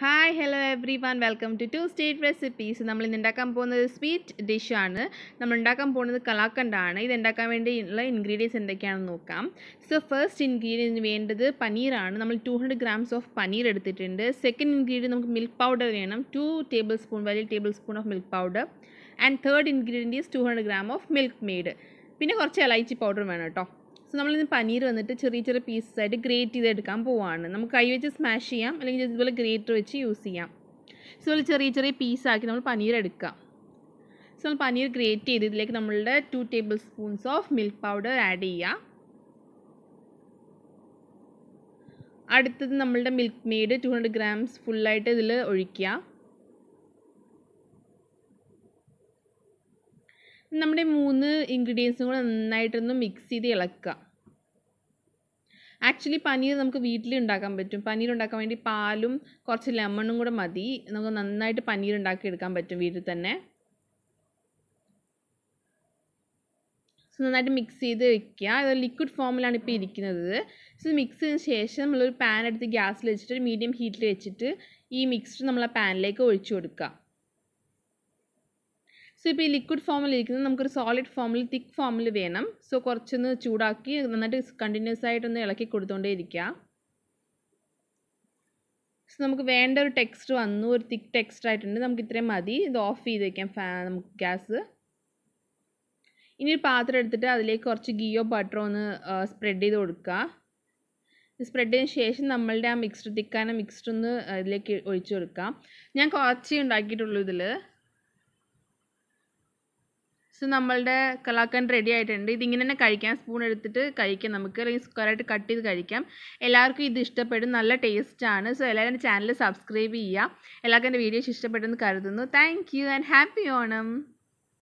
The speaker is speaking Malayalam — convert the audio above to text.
hi hello everyone welcome to to state recipes നമ്മൾ ഇന്ന് ഉണ്ടാക്കാൻ പോകുന്നത് സ്വീറ്റ് ഡിഷാണ് നമ്മൾ ഉണ്ടാക്കാൻ പോകുന്നത് കലാക്കണ്ടാണ് ഇത് ഉണ്ടാക്കാൻ വേണ്ടിയുള്ള ഇൻഗ്രീഡിയൻസ് എന്തൊക്കെയാണെന്ന് നോക്കാം സോ ഫസ്റ്റ് ഇൻഗ്രീഡിയൻ വേണ്ടത് പനീറാണ് നമ്മൾ two hundred grams of paneer എടുത്തിട്ടുണ്ട് സെക്കൻഡ് ഇൻഗ്രീഡിയൻറ്റ് നമുക്ക് മിൽക്ക് പൗഡർ വേണം ടു ടേബിൾ സ്പൂൺ വലിയ tablespoon of milk powder and third ingredient is two hundred gram of Milkmaid പിന്നെ കുറച്ച് ഇലൈച്ചി പൗഡർ വേണം കേട്ടോ സോ നമ്മളിന്ന് പനീർ വന്നിട്ട് ചെറിയ ചെറിയ പീസസ് ആയിട്ട് ഗ്രേറ്റ് ചെയ്തെടുക്കാൻ പോവാണ് നമുക്ക് കൈ വെച്ച് സ്മാഷ് ചെയ്യാം അല്ലെങ്കിൽ ഇതുപോലെ ഗ്രേറ്റർ വെച്ച് യൂസ് ചെയ്യാം സോ അതുപോലെ ചെറിയ ചെറിയ പീസാക്കി നമ്മൾ പനീർ എടുക്കാം സോ നമ്മൾ പനീർ ഗ്രേറ്റ് ചെയ്ത് ഇതിലേക്ക് നമ്മളുടെ two tablespoons of milk powder add ചെയ്യാം അടുത്തത് നമ്മളുടെ Milkmaid two hundred grams ഫുള്ളായിട്ട് ഇതിൽ ഒഴിക്കുക നമ്മുടെ മൂന്ന് ഇൻഗ്രീഡിയൻസും കൂടെ നന്നായിട്ടൊന്ന് മിക്സ് ചെയ്ത് ഇളക്കുക ആക്ച്വലി പനീർ നമുക്ക് വീട്ടിൽ ഉണ്ടാക്കാൻ പറ്റും പനീർ ഉണ്ടാക്കാൻ വേണ്ടി പാലും കുറച്ച് ലെമണും കൂടെ മതി നമുക്ക് നന്നായിട്ട് പനീർ ഉണ്ടാക്കി എടുക്കാൻ പറ്റും വീട്ടിൽ തന്നെ സോ നന്നായിട്ട് മിക്സ് ചെയ്ത് വെക്കുക ഇത് ലിക്വിഡ് ഫോമിലാണ് ഇപ്പോൾ ഇരിക്കുന്നത് സോ മിക്സ് ചെയ്തതിന് ശേഷം നമ്മളൊരു പാൻ എടുത്ത് ഗ്യാസിൽ വെച്ചിട്ട് മീഡിയം ഹീറ്റിൽ വെച്ചിട്ട് ഈ മിക്സ്ഡ് നമ്മൾ ആ പാനിലേക്ക് ഒഴിച്ചു കൊടുക്കുക സോ ഇപ്പോൾ ഈ ലിക്വിഡ് ഫോമിൽ ഇരിക്കുന്നത് നമുക്കൊരു സോളിഡ് ഫോമിൽ തിക്ക് ഫോമിൽ വേണം സോ കുറച്ചൊന്ന് ചൂടാക്കി നന്നായിട്ട് കണ്ടിന്യൂസ് ആയിട്ടൊന്ന് ഇളക്കി കൊടുത്തുകൊണ്ടേ ഇരിക്കുക സോ നമുക്ക് വേണ്ട ഒരു ടെക്സ്റ്റ് വന്നു ഒരു തിക്ക് ടെക്സ്റ്റ് ആയിട്ടുണ്ട് നമുക്ക് ഇത്രയും മതി ഇത് ഓഫ് ചെയ്ത് വയ്ക്കാം ഫാ നമുക്ക് ഗ്യാസ് ഇനി ഒരു പാത്രം എടുത്തിട്ട് അതിലേക്ക് കുറച്ച് ഗീയോ ബട്ടറോ ഒന്ന് സ്പ്രെഡ് ചെയ്ത് കൊടുക്കുക സ്പ്രെഡ് ചെയ്തതിന് ശേഷം നമ്മളുടെ ആ മിക്സ്ഡ് തിക്കാന മിക്സ്ഡ് ഒന്ന് അതിലേക്ക് ഒഴിച്ചു കൊടുക്കാം ഞാൻ കുറച്ചേ ഉണ്ടാക്കിയിട്ടുള്ളൂ ഇതിൽ സോ നമ്മളുടെ കലാക്കാൻ റെഡി ആയിട്ടുണ്ട് ഇതിങ്ങനെ തന്നെ കഴിക്കാം സ്പൂൺ എടുത്തിട്ട് കഴിക്കാം നമുക്ക് അല്ലെങ്കിൽ സ്ക്വയറായിട്ട് കട്ട് ചെയ്ത് കഴിക്കാം എല്ലാവർക്കും ഇത് ഇഷ്ടപ്പെടും നല്ല ടേസ്റ്റാണ് സോ എല്ലാവരും എൻ്റെ ചാനൽ സബ്സ്ക്രൈബ് ചെയ്യുക എല്ലാവർക്കും എൻ്റെ വീഡിയോസ് ഇഷ്ടപ്പെട്ടെന്ന് കരുതുന്നു thank you and happy Onam